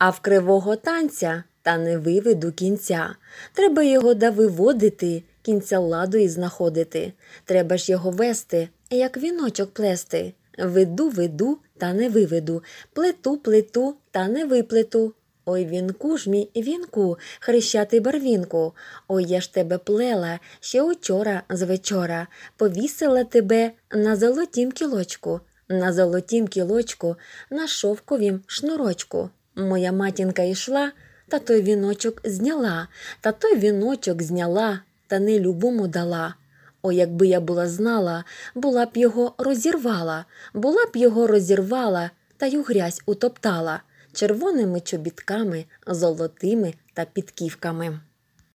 а в кривого танця та не виведу кінця. Треба його да виводити, кінця ладу і знаходити. Треба ж його вести, як віночок плести. Веду, веду та не виведу, плету, плету та не виплету. Ой, вінку ж мій вінку, хрещати барвінку. Ой, я ж тебе плела ще учора з вечора, повісила тебе на золотім кілочку, на золотім кілочку, на шовковім шнурочку. Моя матінка йшла, та той віночок зняла, та той віночок зняла, та не любому дала. О, якби я була знала, була б його розірвала, була б його розірвала та й у грязь утоптала червоними чобітками, золотими та підківками.